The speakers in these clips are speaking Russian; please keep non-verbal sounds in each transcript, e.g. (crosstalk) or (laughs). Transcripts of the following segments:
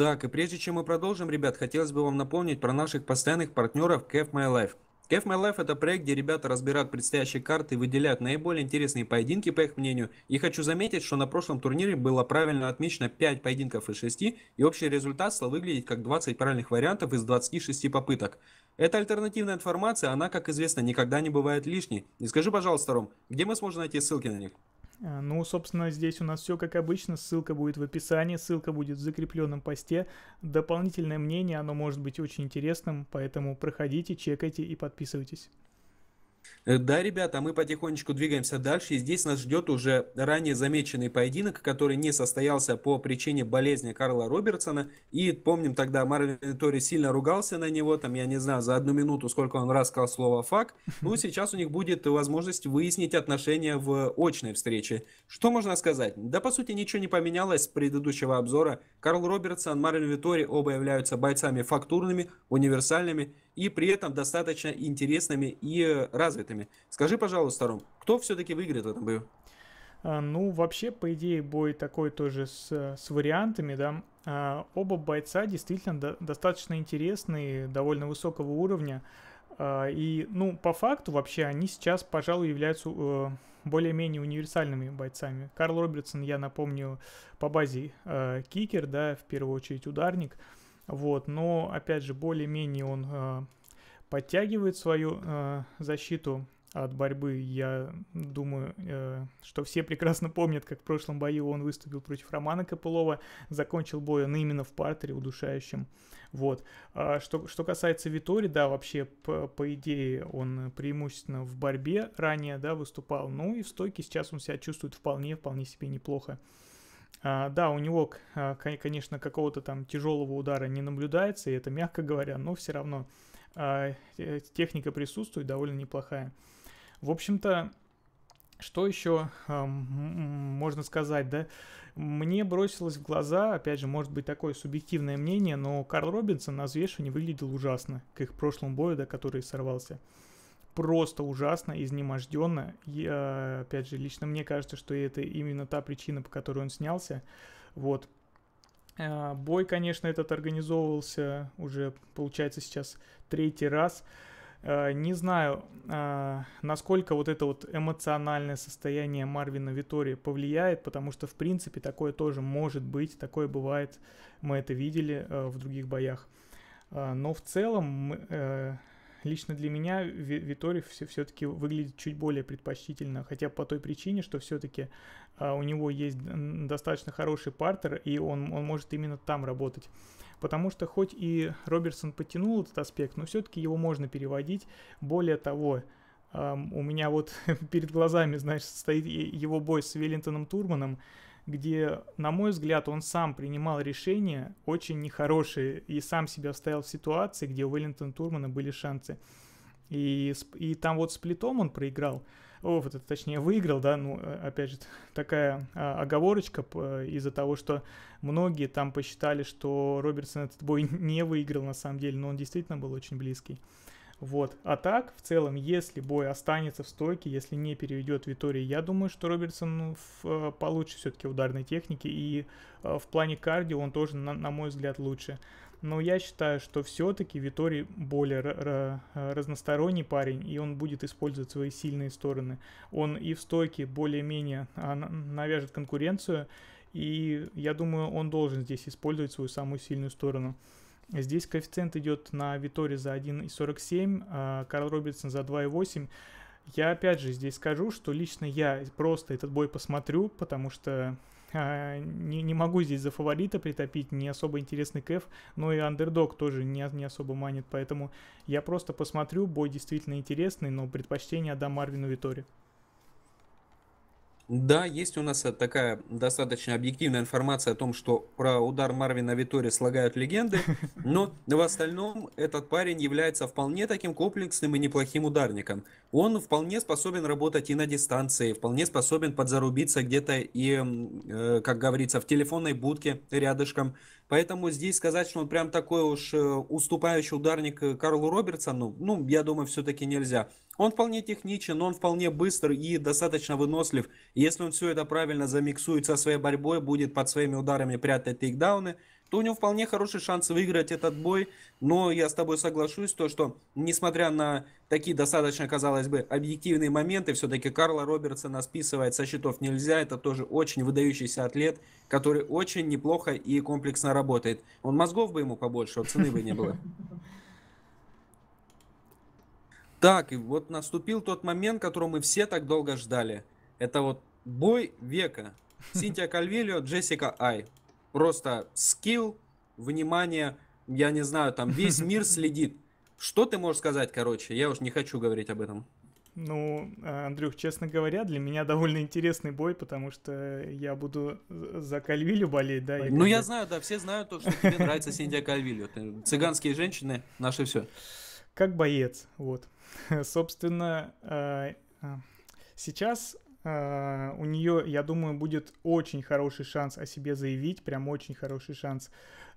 Так, и прежде чем мы продолжим, ребят, хотелось бы вам напомнить про наших постоянных партнеров Kev My Life. Kev My Life это проект, где ребята разбирают предстоящие карты и выделяют наиболее интересные поединки, по их мнению. И хочу заметить, что на прошлом турнире было правильно отмечено 5 поединков из 6, и общий результат стал выглядеть как 20 правильных вариантов из 26 попыток. Это альтернативная информация, она, как известно, никогда не бывает лишней. И скажи, пожалуйста, Ром, где мы сможем найти ссылки на них? Э, ну, собственно, здесь у нас все как обычно. Ссылка будет в описании, ссылка будет в закрепленном посте. Дополнительное мнение, оно может быть очень интересным, поэтому проходите, чекайте и подписывайтесь. Э, да, ребята, мы потихонечку двигаемся дальше, и здесь нас ждет уже ранее замеченный поединок, который не состоялся по причине болезни Карла Робертсона, и помним тогда Марвин Тори сильно ругался на него, там, я не знаю, за одну минуту сколько он раз сказал слово «фак», (laughs) ну, сейчас у них будет возможность выяснить отношения в очной встрече. Что можно сказать? Да, по сути, ничего не поменялось с предыдущего обзора. Карл Робертсон, Марвин Витори оба являются бойцами фактурными, универсальными, и при этом достаточно интересными и развитыми. Скажи, пожалуйста, Ром, кто все-таки выиграет в этом бою? А, ну, вообще, по идее, бой такой тоже с, с вариантами, да. А, оба бойца действительно до, достаточно интересные, довольно высокого уровня. А, и, ну, по факту вообще они сейчас, пожалуй, являются э, более-менее универсальными бойцами. Карл Робертсон, я напомню, по базе э, кикер, да, в первую очередь ударник. Вот, но, опять же, более-менее он э, подтягивает свою э, защиту от борьбы. Я думаю, э, что все прекрасно помнят, как в прошлом бою он выступил против Романа Копылова, закончил бой он именно в партере удушающим. Вот. А что, что касается Витори, да, вообще, по, по идее, он преимущественно в борьбе ранее, да, выступал, ну и в стойке сейчас он себя чувствует вполне, вполне себе неплохо. А, да, у него, а, конечно, какого-то там тяжелого удара не наблюдается, и это мягко говоря, но все равно а, техника присутствует, довольно неплохая. В общем-то, что еще э, а, можно сказать, да? Мне бросилось в глаза, опять же, может быть такое субъективное мнение, но Карл Робинсон на взвешивании выглядел ужасно к их прошлому бою, да, который сорвался просто ужасно, изнеможденно. И, а, опять же, лично мне кажется, что это именно та причина, по которой он снялся. Вот. А, бой, конечно, этот организовывался уже, получается, сейчас третий раз. А, не знаю, насколько вот это вот эмоциональное состояние Марвина Витори повлияет, потому что, в принципе, такое тоже может быть, такое бывает, мы это видели в других боях. Но в целом э, лично для меня Виторий все-таки выглядит чуть более предпочтительно, хотя по той причине, что все-таки а, у него есть достаточно хороший партер, и он, он может именно там работать. Потому что хоть и Робертсон потянул этот аспект, но все-таки его можно переводить. Более того, у меня вот (laughs) перед глазами, знаешь, стоит его бой с Веллингтоном Турманом, где, на мой взгляд, он сам принимал решения очень нехорошие и сам себя вставил в ситуации, где у Веллингтона Турмана были шансы. И, и там вот с плитом он проиграл, о, вот это, точнее, выиграл, да, ну, э, опять же, (laughs) такая а, оговорочка э, из-за того, что многие там посчитали, что Робертсон этот бой (laughs) не выиграл на самом деле, но он действительно был очень близкий. Вот. А так, в целом, если бой останется в стойке, если не переведет Витории, я думаю, что Робертсон в, ну, э, получит все-таки ударной техники. И э, в плане кардио он тоже, на, на мой взгляд, лучше. Но я считаю, что все-таки Витори более э, разносторонний парень, и он будет использовать свои сильные стороны. Он и в стойке более-менее а, навяжет конкуренцию, и я думаю, он должен здесь использовать свою самую сильную сторону. Здесь коэффициент идет на Витори за 1,47, а Карл Робинсон за 2,8. Я опять же здесь скажу, что лично я просто этот бой посмотрю, потому что э, не, не могу здесь за фаворита притопить, не особо интересный кэф, но и андердог тоже не, не особо манит, поэтому я просто посмотрю, бой действительно интересный, но предпочтение отдам Марвину Витори. Да, есть у нас э, такая достаточно объективная информация о том, что про удар Марвина Витори слагают легенды, (laughs) но в остальном этот парень является вполне таким комплексным и неплохим ударником. Он вполне способен работать и на дистанции, вполне способен подзарубиться где-то и, э, как говорится, в телефонной будке рядышком, Поэтому здесь сказать, что он прям такой уж э, уступающий ударник э, Карлу Робертсону, ну, ну я думаю, все-таки нельзя. Он вполне техничен, он вполне быстр и достаточно вынослив. Если он все это правильно замиксует со своей борьбой, будет под своими ударами прятать тейкдауны, то у него вполне хорошие шансы выиграть этот бой. Но я с тобой соглашусь, то что, несмотря на такие достаточно, казалось бы, объективные моменты, все-таки Карла Робертсона списывать со счетов нельзя. Это тоже очень выдающийся атлет, который очень неплохо и комплексно работает. Он мозгов бы ему побольше, а цены бы не было. Так, и вот наступил тот момент, которого мы все так долго ждали. Это вот бой века. Синтия Кальвильо, Джессика Ай просто скилл, внимание, я не знаю, там весь (laughs) мир следит. Что ты можешь сказать, короче? Я уж не хочу говорить об этом. Ну, э, Андрюх, честно говоря, для меня довольно интересный бой, потому что я буду за Кальвилю болеть, да? Ну, я знаю, да, все знают то, что (laughs) тебе нравится Синдия Кальвилю. Цыганские женщины, наше все. Как боец, вот. (laughs) Собственно, э, э, сейчас а, у нее, я думаю, будет очень хороший шанс о себе заявить, прям очень хороший шанс.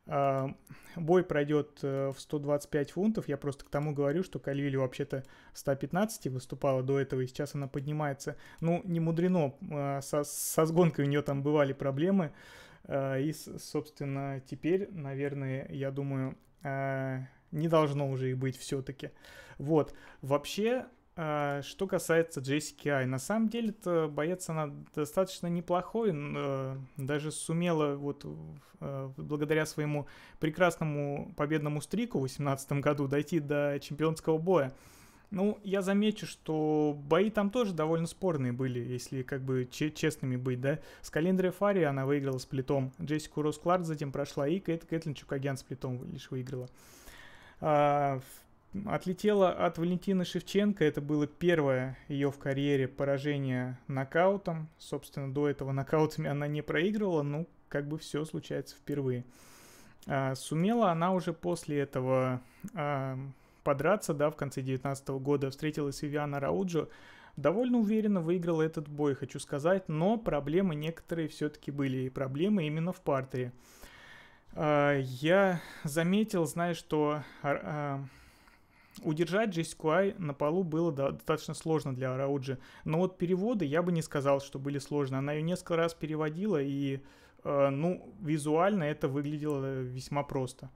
А, бой пройдет э, в 125 фунтов. Я просто к тому говорю, что Кальвили вообще-то 115 выступала до этого, и сейчас она поднимается. Ну, не мудрено, а, со, со сгонкой у нее там бывали проблемы. И, собственно, теперь, наверное, я думаю, не должно уже их быть все-таки. Вот. Вообще, а, что касается Джессики Ай, на самом деле-то боец она достаточно неплохой, а, даже сумела вот а, благодаря своему прекрасному победному стрику в 2018 году дойти до чемпионского боя. Ну, я замечу, что бои там тоже довольно спорные были, если как бы честными быть, да. С Калиндрой Фари она выиграла с плитом, Джессику Рос Кларк затем прошла, и Кэт Кэтлин Чукагян с плитом лишь выиграла. Отлетела от Валентины Шевченко, это было первое ее в карьере поражение нокаутом. Собственно, до этого нокаутами она не проигрывала, ну, как бы все случается впервые. А, сумела она уже после этого а, подраться, да, в конце 2019 года встретилась с Ивиана Рауджо. Довольно уверенно выиграла этот бой, хочу сказать, но проблемы некоторые все-таки были, и проблемы именно в партере. А, я заметил, знаешь, что а, а, Удержать JSQI на полу было достаточно сложно для Арауджи, но вот переводы я бы не сказал, что были сложны. Она ее несколько раз переводила, и, э, ну, визуально это выглядело весьма просто.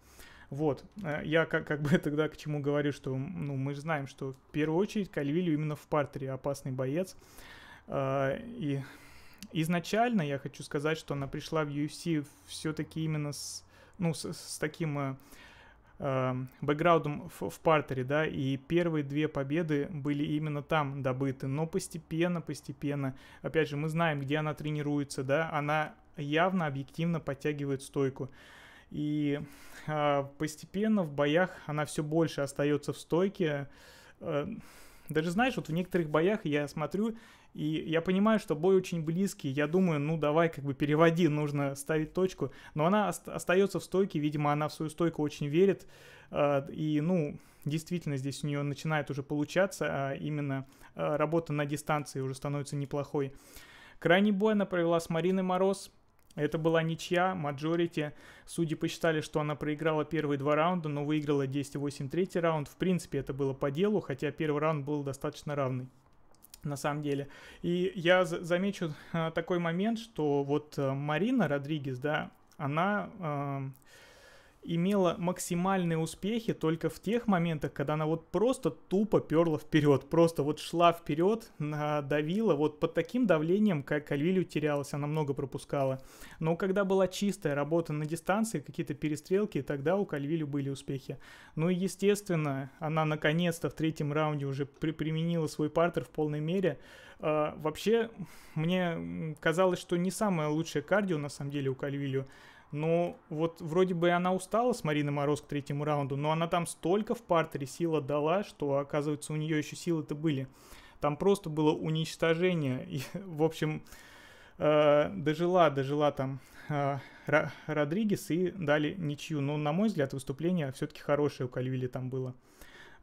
Вот, э, я как, как бы (laughs) тогда к чему говорю, что, ну, мы же знаем, что в первую очередь Кальвилю именно в партере опасный боец, э, и изначально я хочу сказать, что она пришла в UFC все-таки именно с, ну, с, с таким... Э, Эм, бэкграундом в, в партере, да, и первые две победы были именно там добыты, но постепенно, постепенно, опять же, мы знаем, где она тренируется, да, она явно объективно подтягивает стойку. И э, постепенно в боях она все больше остается в стойке, э, даже знаешь, вот в некоторых боях я смотрю, и я понимаю, что бой очень близкий. Я думаю, ну давай, как бы переводи, нужно ставить точку. Но она остается в стойке, видимо, она в свою стойку очень верит. А, и, ну, действительно, здесь у нее начинает уже получаться, а именно а, работа на дистанции уже становится неплохой. Крайний бой она провела с Мариной Мороз – это была ничья, Маджорити. Судьи посчитали, что она проиграла первые два раунда, но выиграла 10-8 третий раунд. В принципе, это было по делу, хотя первый раунд был достаточно равный на самом деле. И я замечу э, такой момент, что вот э, Марина Родригес, да, она э, имела максимальные успехи только в тех моментах, когда она вот просто тупо перла вперед, просто вот шла вперед, давила, вот под таким давлением, как Альвилю терялась, она много пропускала. Но когда была чистая работа на дистанции, какие-то перестрелки, тогда у Кальвилю были успехи. Ну и естественно, она наконец-то в третьем раунде уже при применила свой партер в полной мере. А, вообще, мне казалось, что не самое лучшее кардио на самом деле у Кальвилю но ну, вот вроде бы она устала с Мариной Мороз к третьему раунду, но она там столько в партере сил отдала, что, оказывается, у нее еще силы-то были. Там просто было уничтожение. И, (laughs) в общем, э, дожила, дожила там э, Родригес и дали ничью. Но, ну, на мой взгляд, выступление все-таки хорошее у Кальвили там было.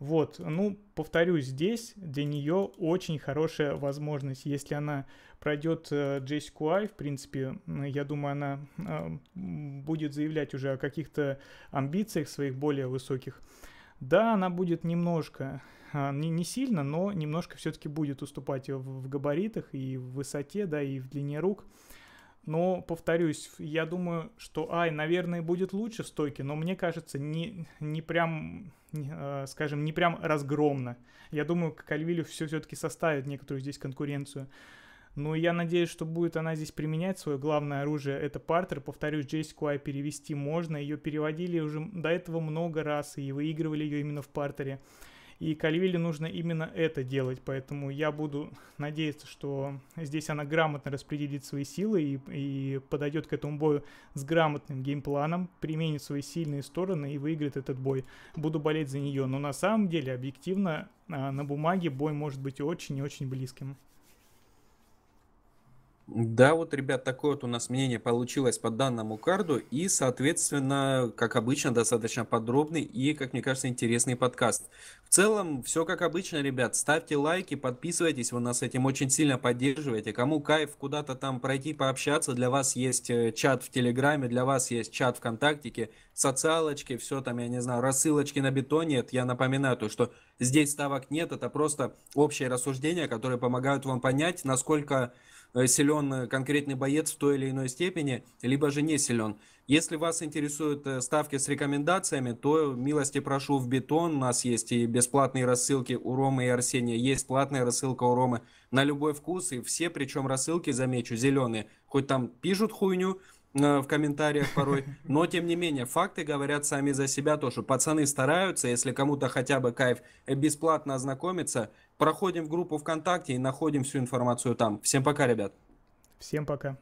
Вот, ну, повторюсь, здесь для нее очень хорошая возможность. Если она пройдет JSQI, э, в принципе, я думаю, она а, будет заявлять уже о каких-то амбициях своих более высоких. Да, она будет немножко, а, не, не сильно, но немножко все-таки будет уступать в, в габаритах и в высоте, да, и в длине рук. Но, повторюсь, я думаю, что Ай, наверное, будет лучше в стойке, но мне кажется, не, не прям, не, а, скажем, не прям разгромно. Я думаю, к Кальвилю все все-таки составит некоторую здесь конкуренцию. Но я надеюсь, что будет она здесь применять свое главное оружие, это партер. Повторюсь, Джессику Ай перевести можно, ее переводили уже до этого много раз и выигрывали ее именно в партере. И Кальвиле нужно именно это делать, поэтому я буду надеяться, что здесь она грамотно распределит свои силы и, и подойдет к этому бою с грамотным геймпланом, применит свои сильные стороны и выиграет этот бой. Буду болеть за нее, но на самом деле, объективно, а, на бумаге бой может быть очень и очень близким. Да, вот, ребят, такое вот у нас мнение получилось по данному карду. И, соответственно, как обычно, достаточно подробный и, как мне кажется, интересный подкаст. В целом, все как обычно, ребят. Ставьте лайки, подписывайтесь, вы нас этим очень сильно поддерживаете. Кому кайф куда-то там пройти, пообщаться, для вас есть э, чат в Телеграме, для вас есть чат ВКонтактике, социалочки, все там, я не знаю, рассылочки на бетоне. Это я напоминаю то, что Здесь ставок нет, это просто общее рассуждение, которое помогают вам понять, насколько э, силен э, конкретный боец в той или иной степени, либо же не силен. Если вас интересуют э, ставки с рекомендациями, то милости прошу в бетон. У нас есть и бесплатные рассылки у Ромы и Арсения. Есть платная рассылка у Ромы на любой вкус. И все, причем рассылки, замечу, зеленые. Хоть там пишут хуйню, в комментариях порой. Но, тем не менее, факты говорят сами за себя то, что пацаны стараются, если кому-то хотя бы кайф э, бесплатно ознакомиться, проходим в группу ВКонтакте и находим всю информацию там. Всем пока, ребят. Всем пока.